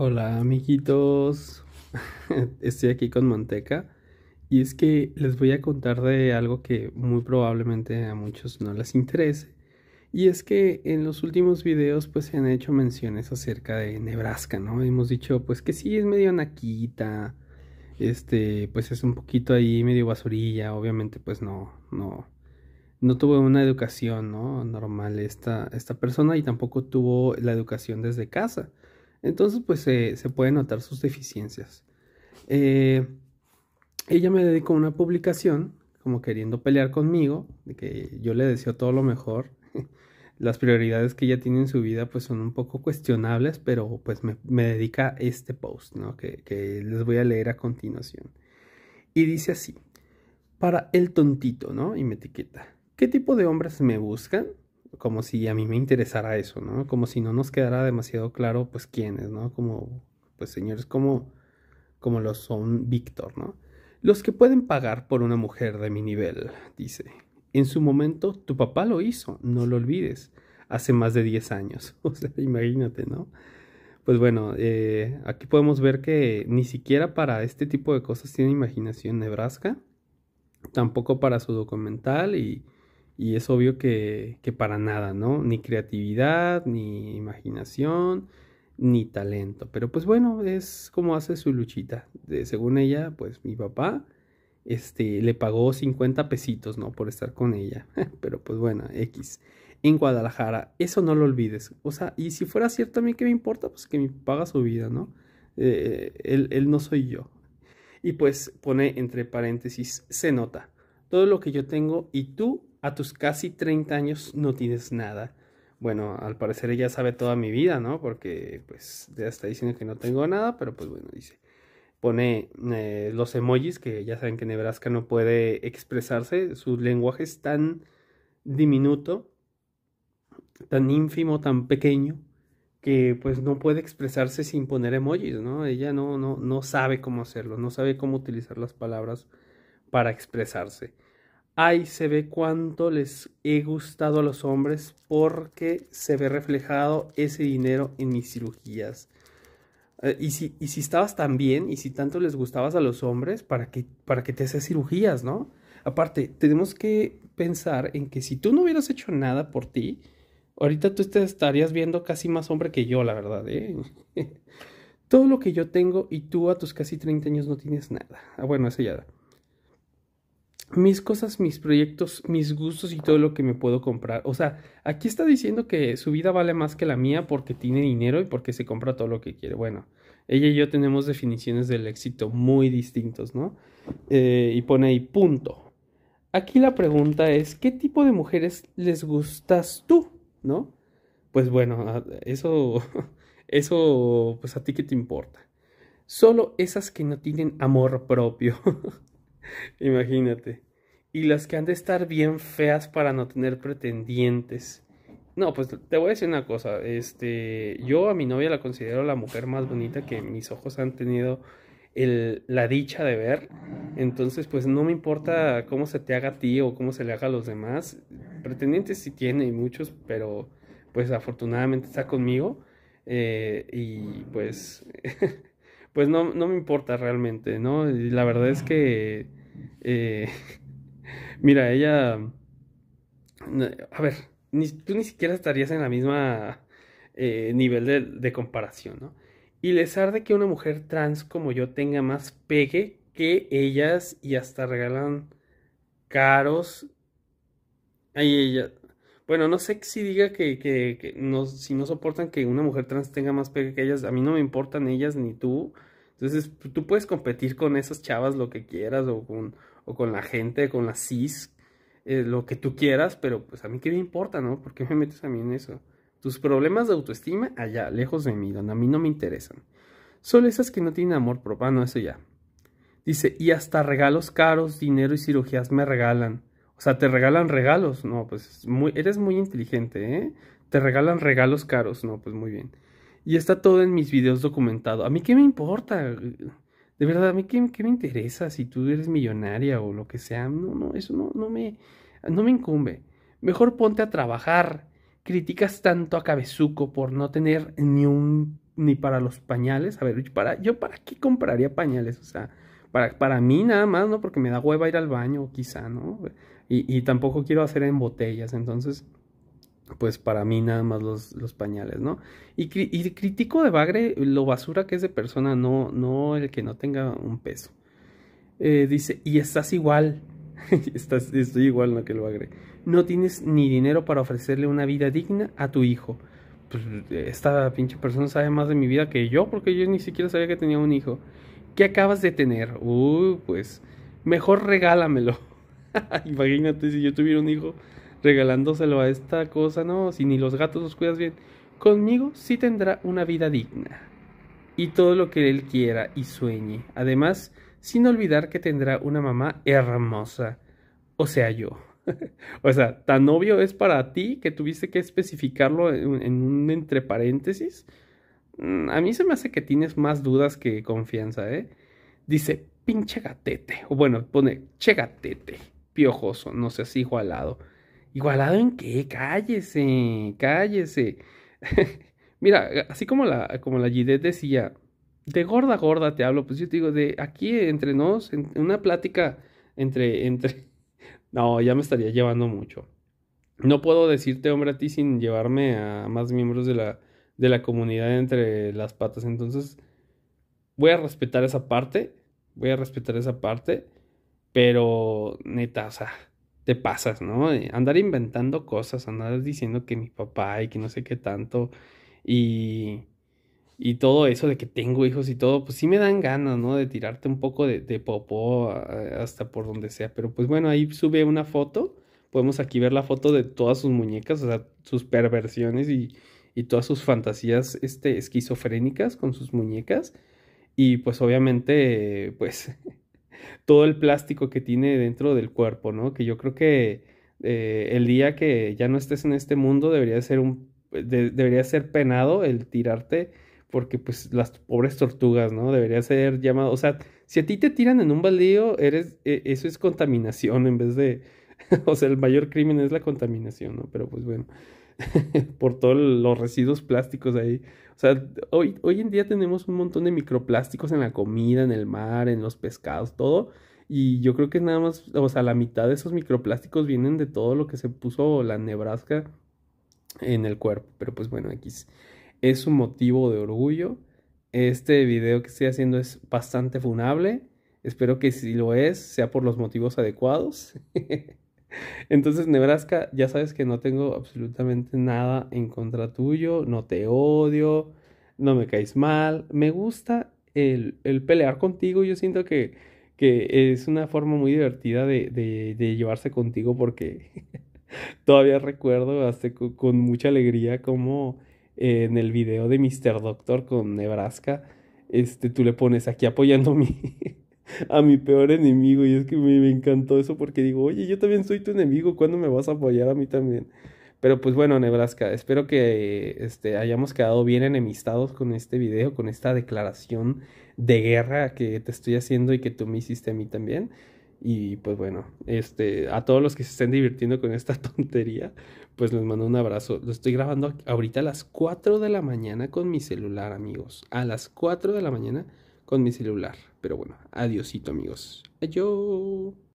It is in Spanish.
Hola amiguitos, estoy aquí con Manteca y es que les voy a contar de algo que muy probablemente a muchos no les interese y es que en los últimos videos pues se han hecho menciones acerca de Nebraska, ¿no? Hemos dicho pues que sí es medio naquita, este pues es un poquito ahí medio basurilla, obviamente pues no, no, no tuvo una educación, ¿no? Normal esta, esta persona y tampoco tuvo la educación desde casa. Entonces, pues se pueden notar sus deficiencias. Eh, ella me dedicó una publicación, como queriendo pelear conmigo, de que yo le deseo todo lo mejor. Las prioridades que ella tiene en su vida, pues son un poco cuestionables, pero pues me, dedica este post, ¿no? Que, que les voy a leer a continuación. Y dice así: Para el tontito, ¿no? Y me etiqueta. ¿Qué tipo de hombres me buscan? como si a mí me interesara eso, ¿no? Como si no nos quedara demasiado claro, pues, quiénes, ¿no? Como, pues, señores, como, como lo son Víctor, ¿no? Los que pueden pagar por una mujer de mi nivel, dice. En su momento, tu papá lo hizo, no lo olvides, hace más de 10 años. O sea, imagínate, ¿no? Pues bueno, eh, aquí podemos ver que ni siquiera para este tipo de cosas tiene imaginación Nebraska, tampoco para su documental y y es obvio que, para nada, ¿no? Ni creatividad, ni imaginación, ni talento. Pero pues bueno, es como hace su luchita. De, según ella, pues mi papá este, le pagó 50 pesitos, ¿no? Por estar con ella. Pero pues bueno, X. En Guadalajara, eso no lo olvides. O sea, y si fuera cierto a mí, ¿qué me importa? Pues que me paga su vida, ¿no? Eh, él, él no soy yo. Y pues pone entre paréntesis, se nota. Todo lo que yo tengo y tú a tus casi 30 años no tienes nada. Bueno, al parecer ella sabe toda mi vida, ¿no? Porque pues ya está diciendo que no tengo nada, pero pues bueno, dice. Pone eh, los emojis, que ya saben que Nebraska no puede expresarse, su lenguaje es tan diminuto, tan ínfimo, tan pequeño, que pues no puede expresarse sin poner emojis, ¿no? Ella no, no, no sabe cómo hacerlo, no sabe cómo utilizar las palabras para expresarse. Ay, se ve cuánto les he gustado a los hombres porque se ve reflejado ese dinero en mis cirugías. Eh, y, si, si, estabas tan bien y si tanto les gustabas a los hombres, ¿para que, para te haces cirugías, no? Aparte, tenemos que pensar en que si tú no hubieras hecho nada por ti, ahorita tú te estarías viendo casi más hombre que yo, la verdad, ¿eh? Todo lo que yo tengo y tú a tus casi 30 años no tienes nada. Ah, bueno, eso ya mis cosas, mis proyectos, mis gustos y todo lo que me puedo comprar. O sea, aquí está diciendo que su vida vale más que la mía porque tiene dinero y porque se compra todo lo que quiere. Bueno, ella y yo tenemos definiciones del éxito muy distintos, ¿no? Eh, y pone ahí punto. Aquí la pregunta es, ¿qué tipo de mujeres les gustas tú? ¿No? Pues bueno, eso, eso, pues a ti que te importa. Solo esas que no tienen amor propio. Imagínate. Y las que han de estar bien feas para no tener pretendientes. No, pues te voy a decir una cosa. Este, yo a mi novia la considero la mujer más bonita que mis ojos han tenido el, la dicha de ver. Entonces, pues no me importa cómo se te haga a ti o cómo se le haga a los demás. Pretendientes sí tiene y muchos, pero pues afortunadamente está conmigo. Eh, y pues pues no, no me importa realmente, ¿no? Y la verdad es que, eh, mira, ella, a ver, tú ni siquiera estarías en la misma eh, nivel de, comparación, ¿no? Y les arde que una mujer trans como yo tenga más pegue que ellas y hasta regalan caros. ahí ella. Bueno, no sé si diga que, que, no, si no soportan que una mujer trans tenga más pegue que ellas. A mí no me importan ellas ni tú. Entonces, pues, tú puedes competir con esas chavas lo que quieras, o con, o con la gente, con la cis, eh, lo que tú quieras, pero pues a mí qué me importa, ¿no? ¿Por qué me metes a mí en eso? Tus problemas de autoestima, allá, lejos de mí, donde a mí no me interesan. Solo esas que no tienen amor propano, ah, eso ya. Dice, y hasta regalos caros, dinero y cirugías me regalan. O sea, te regalan regalos. No, pues muy, eres muy inteligente, ¿eh? Te regalan regalos caros. No, pues muy bien. Y está todo en mis videos documentado. ¿A mí qué me importa? De verdad, ¿a mí qué, me interesa si tú eres millonaria o lo que sea? No, no, eso no, no, me, no me incumbe. Mejor ponte a trabajar. Criticas tanto a Cabezuco por no tener ni un ni para los pañales. A ver, para, yo para qué compraría pañales, o sea, para, para mí nada más, ¿no? Porque me da hueva ir al baño, quizá, ¿no? Y, y tampoco quiero hacer en botellas, entonces pues para mí nada más los, los pañales, ¿no? Y, y, critico de bagre lo basura que es de persona, no, no el que no tenga un peso. Eh, dice, y estás igual, estás, estoy igual no que el bagre, no tienes ni dinero para ofrecerle una vida digna a tu hijo. Pues, esta pinche persona sabe más de mi vida que yo, porque yo ni siquiera sabía que tenía un hijo. ¿Qué acabas de tener? Uy, pues, mejor regálamelo. Imagínate si yo tuviera un hijo regalándoselo a esta cosa, no, si ni los gatos los cuidas bien, conmigo sí tendrá una vida digna y todo lo que él quiera y sueñe. Además, sin olvidar que tendrá una mamá hermosa, o sea, yo. o sea, tan obvio es para ti que tuviste que especificarlo en, un entre paréntesis. Mm, a mí se me hace que tienes más dudas que confianza, ¿eh? Dice, pinche gatete. O bueno, pone, che gatete. Piojoso, no sé, hijo igualado. ¿Igualado en qué? Cállese, cállese. Mira, así como la, como la decía, de gorda gorda te hablo, pues yo te digo, de aquí entre nos, en una plática entre, entre, no, ya me estaría llevando mucho. No puedo decirte hombre a ti sin llevarme a más miembros de la, de la comunidad entre las patas, entonces voy a respetar esa parte, voy a respetar esa parte, pero neta, o sea, te pasas, ¿no? Eh, andar inventando cosas, andar diciendo que mi papá y que no sé qué tanto y, y todo eso de que tengo hijos y todo, pues sí me dan ganas, ¿no? De tirarte un poco de, popó eh, hasta por donde sea. Pero pues bueno, ahí sube una foto, podemos aquí ver la foto de todas sus muñecas, o sea, sus perversiones y, y todas sus fantasías este, esquizofrénicas con sus muñecas. Y pues obviamente, pues todo el plástico que tiene dentro del cuerpo, ¿no? Que yo creo que eh, el día que ya no estés en este mundo debería ser un debería ser penado el tirarte porque pues las pobres tortugas, ¿no? Debería ser llamado, o sea, si a ti te tiran en un baldío, eres e, eso es contaminación en vez de o sea, el mayor crimen es la contaminación, ¿no? Pero pues bueno. por todos los residuos plásticos ahí. O sea, hoy, hoy en día tenemos un montón de microplásticos en la comida, en el mar, en los pescados, todo. Y yo creo que nada más, o sea, la mitad de esos microplásticos vienen de todo lo que se puso la Nebraska en el cuerpo. Pero pues bueno, aquí es un motivo de orgullo. Este video que estoy haciendo es bastante funable. Espero que si lo es, sea por los motivos adecuados. Entonces, Nebraska, ya sabes que no tengo absolutamente nada en contra tuyo, no te odio, no me caes mal, me gusta el, pelear contigo, yo siento que, es una forma muy divertida de, llevarse contigo porque todavía recuerdo hace con, mucha alegría como en el video de Mr. Doctor con Nebraska, este, tú le pones aquí apoyando mi... a mi peor enemigo. Y es que me, encantó eso porque digo, oye, yo también soy tu enemigo, ¿cuándo me vas a apoyar a mí también? Pero pues bueno, Nebraska, espero que este, hayamos quedado bien enemistados con este video, con esta declaración de guerra que te estoy haciendo y que tú me hiciste a mí también. Y pues bueno, este, a todos los que se estén divirtiendo con esta tontería, pues les mando un abrazo. Lo estoy grabando ahorita a las 4 de la mañana con mi celular, amigos. A las 4 de la mañana con mi celular. Pero bueno, adiosito amigos. Adiós.